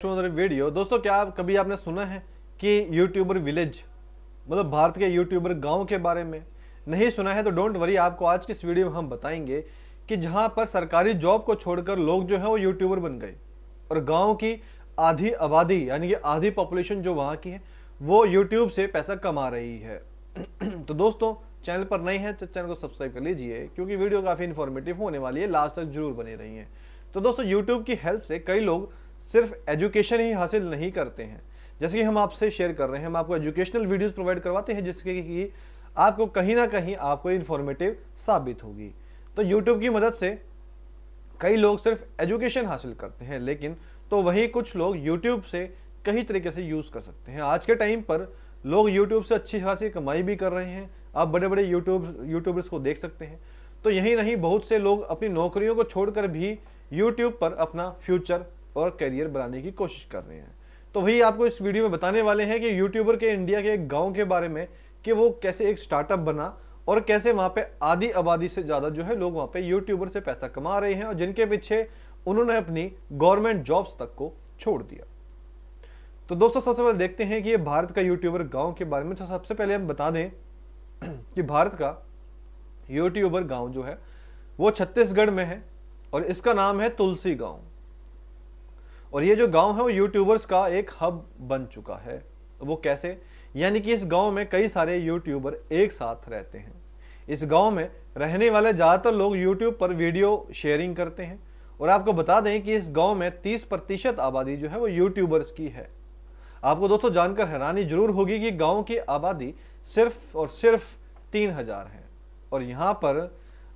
to another video दोस्तों क्या आप कभी आपने सुना है कि यूट्यूबर विलेज मतलब भारत के यूट्यूबर गांव के बारे में नहीं सुना है तो डोंट वरी आपको आज की इस वीडियो में हम बताएंगे कि जहां पर सरकारी जॉब को छोड़कर लोग जो हैं वो यूट्यूबर बन गए और गाँव की आधी आबादी यानी कि आधी पॉपुलेशन जो वहाँ की है वो यूट्यूब से पैसा कमा रही है तो दोस्तों चैनल पर नहीं है तो चैनल को सब्सक्राइब कर लीजिए क्योंकि वीडियो काफ़ी इन्फॉर्मेटिव होने वाली है लास्ट तक जरूर बनी रही है तो दोस्तों यूट्यूब की हेल्प से कई लोग सिर्फ एजुकेशन ही हासिल नहीं करते हैं जैसे कि हम आपसे शेयर कर रहे हैं हम आपको एजुकेशनल वीडियोस प्रोवाइड करवाते हैं जिसके कि आपको कहीं ना कहीं आपको इन्फॉर्मेटिव साबित होगी तो यूट्यूब की मदद से कई लोग सिर्फ एजुकेशन हासिल करते हैं लेकिन तो वहीं कुछ लोग यूट्यूब से कई तरीके से यूज़ कर सकते हैं आज के टाइम पर लोग यूट्यूब से अच्छी खासी कमाई भी कर रहे हैं आप बड़े बड़े यूट्यूब यूट्यूबर्स को देख सकते हैं तो यही नहीं बहुत से लोग अपनी नौकरियों को छोड़कर भी यूट्यूब पर अपना फ्यूचर और करियर बनाने की कोशिश कर रहे हैं तो वही आपको इस वीडियो में बताने वाले हैं कि यूट्यूबर के इंडिया के एक गांव के बारे में कि वो कैसे एक स्टार्टअप बना और कैसे वहाँ पे आधी आबादी से ज़्यादा जो है लोग वहाँ पे यूट्यूबर से पैसा कमा रहे हैं और जिनके पीछे उन्होंने अपनी गवर्नमेंट जॉब्स तक को छोड़ दिया तो दोस्तों सबसे पहले देखते हैं कि ये भारत का यूट्यूबर गाँव के बारे में तो सबसे पहले हम बता दें कि भारत का यूट्यूबर गाँव जो है वो छत्तीसगढ़ में है और इसका नाम है तुलसी गाँव और ये जो गांव है वो यूट्यूबर्स का एक हब बन चुका है वो कैसे यानी कि इस गांव में कई सारे यूट्यूबर एक साथ रहते हैं इस गांव में रहने वाले ज़्यादातर लोग यूट्यूब पर वीडियो शेयरिंग करते हैं और आपको बता दें कि इस गांव में 30 प्रतिशत आबादी जो है वो यूट्यूबर्स की है आपको दोस्तों जानकर हैरानी जरूर होगी कि गाँव की आबादी सिर्फ और सिर्फ तीन हज़ार है और यहाँ पर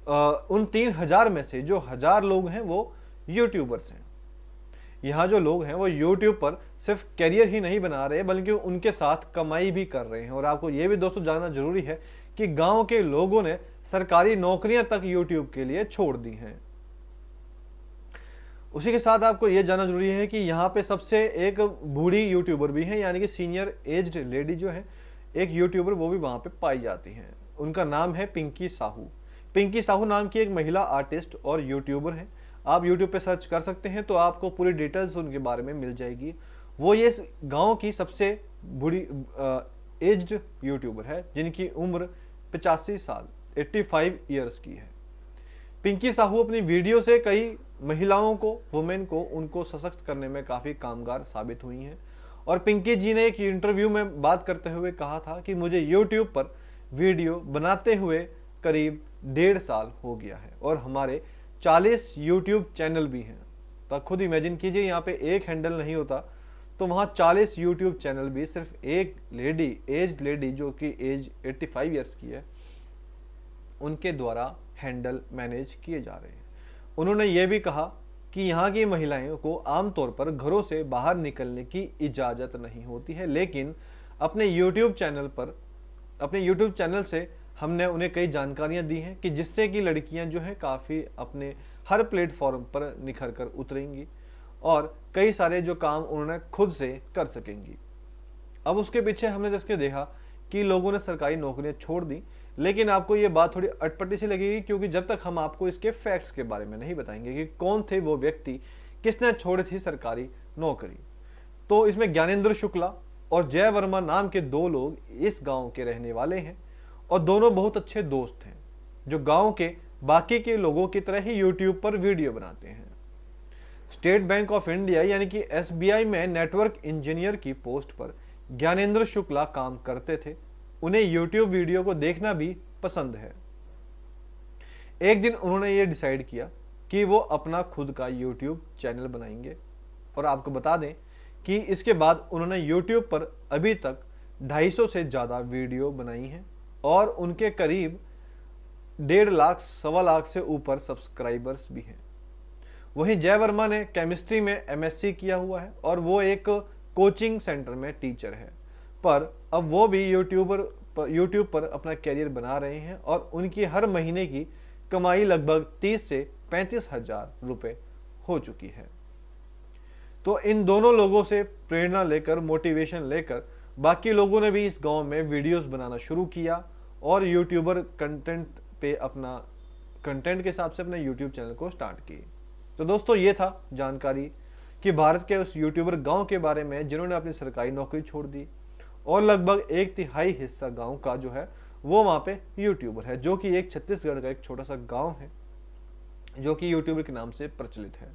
आ, उन तीन हज़ार में से जो हज़ार लोग हैं वो यूट्यूबर्स हैं यहाँ जो लोग हैं वो यूट्यूब पर सिर्फ करियर ही नहीं बना रहे बल्कि उनके साथ कमाई भी कर रहे हैं और आपको ये भी दोस्तों जानना जरूरी है कि गांव के लोगों ने सरकारी नौकरियां तक यूट्यूब के लिए छोड़ दी हैं उसी के साथ आपको ये जानना जरूरी है कि यहाँ पे सबसे एक बूढ़ी यूट्यूबर भी हैं यानी कि सीनियर एज्ड लेडी जो है एक यूट्यूबर वो भी वहाँ पे पाई जाती हैं उनका नाम है पिंकी साहू पिंकी साहू नाम की एक महिला आर्टिस्ट और यूट्यूबर हैं आप यूट्यूब पे सर्च कर सकते हैं तो आपको पूरी डिटेल्स उनके बारे में मिल जाएगी वो ये गांव की सबसे बुरी एज्ड यूट्यूबर है जिनकी उम्र पचासी साल 85 फाइव ईयर्स की है पिंकी साहू अपनी वीडियो से कई महिलाओं को वुमेन को उनको सशक्त करने में काफ़ी कामगार साबित हुई हैं और पिंकी जी ने एक इंटरव्यू में बात करते हुए कहा था कि मुझे यूट्यूब पर वीडियो बनाते हुए करीब डेढ़ साल हो गया है और हमारे चालीस यूट्यूब चैनल भी हैं तो खुद इमेजिन कीजिए यहाँ पे एक हैंडल नहीं होता तो वहाँ चालीस यूट्यूब चैनल भी सिर्फ एक लेडी एज लेडी जो कि एज 85 ईयर्स की है उनके द्वारा हैंडल मैनेज किए जा रहे हैं उन्होंने ये भी कहा कि यहाँ की महिलाएं को आमतौर पर घरों से बाहर निकलने की इजाज़त नहीं होती है लेकिन अपने यूट्यूब चैनल पर अपने यूट्यूब चैनल से हमने उन्हें कई जानकारियां दी हैं कि जिससे कि लड़कियां जो हैं काफ़ी अपने हर प्लेटफॉर्म पर निखर कर उतरेंगी और कई सारे जो काम उन्होंने खुद से कर सकेंगी अब उसके पीछे हमने जैसे देखा कि लोगों ने सरकारी नौकरियां छोड़ दी लेकिन आपको ये बात थोड़ी अटपटी सी लगेगी क्योंकि जब तक हम आपको इसके फैक्ट्स के बारे में नहीं बताएंगे कि कौन थे वो व्यक्ति किसने छोड़ी थी सरकारी नौकरी तो इसमें ज्ञानेन्द्र शुक्ला और जय वर्मा नाम के दो लोग इस गांव के रहने वाले हैं और दोनों बहुत अच्छे दोस्त हैं जो गांव के बाकी के लोगों की तरह ही यूट्यूब पर वीडियो बनाते हैं स्टेट बैंक ऑफ इंडिया यानी कि एस में नेटवर्क इंजीनियर की पोस्ट पर ज्ञानेन्द्र शुक्ला काम करते थे उन्हें यूट्यूब वीडियो को देखना भी पसंद है एक दिन उन्होंने ये डिसाइड किया कि वो अपना खुद का यूट्यूब चैनल बनाएंगे और आपको बता दें कि इसके बाद उन्होंने यूट्यूब पर अभी तक 250 से ज़्यादा वीडियो बनाई हैं और उनके करीब डेढ़ लाख सवा लाख से ऊपर सब्सक्राइबर्स भी हैं वहीं जय वर्मा ने केमिस्ट्री में एमएससी किया हुआ है और वो एक कोचिंग सेंटर में टीचर है पर अब वो भी यूट्यूबर यूट्यूब पर अपना कैरियर बना रहे हैं और उनकी हर महीने की कमाई लगभग तीस से पैंतीस हजार रुपये हो चुकी है तो इन दोनों लोगों से प्रेरणा लेकर मोटिवेशन लेकर बाकी लोगों ने भी इस गांव में वीडियोस बनाना शुरू किया और यूट्यूबर कंटेंट पे अपना कंटेंट के हिसाब से अपने यूट्यूब चैनल को स्टार्ट किए तो दोस्तों ये था जानकारी कि भारत के उस यूट्यूबर गांव के बारे में जिन्होंने अपनी सरकारी नौकरी छोड़ दी और लगभग एक तिहाई हिस्सा गाँव का जो है वो वहाँ पे यूट्यूबर है जो कि एक छत्तीसगढ़ का एक छोटा सा गांव है जो कि यूट्यूबर के नाम से प्रचलित है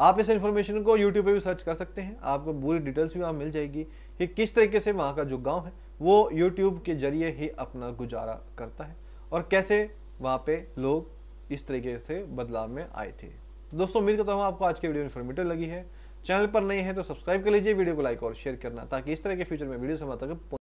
आप इस इन्फॉर्मेशन को यूट्यूब पे भी सर्च कर सकते हैं आपको पूरी डिटेल्स भी वहाँ मिल जाएगी कि किस तरीके से वहाँ का जो गाँव है वो यूट्यूब के जरिए ही अपना गुजारा करता है और कैसे वहाँ पे लोग इस तरीके से बदलाव में आए थे तो दोस्तों उम्मीद करता हूँ आपको आज की वीडियो इन्फॉर्मेटिव लगी है चैनल पर नए हैं तो सब्सक्राइब कर लीजिए वीडियो को लाइक और शेयर करना ताकि इस तरह के फ्यूचर में वीडियो समय तक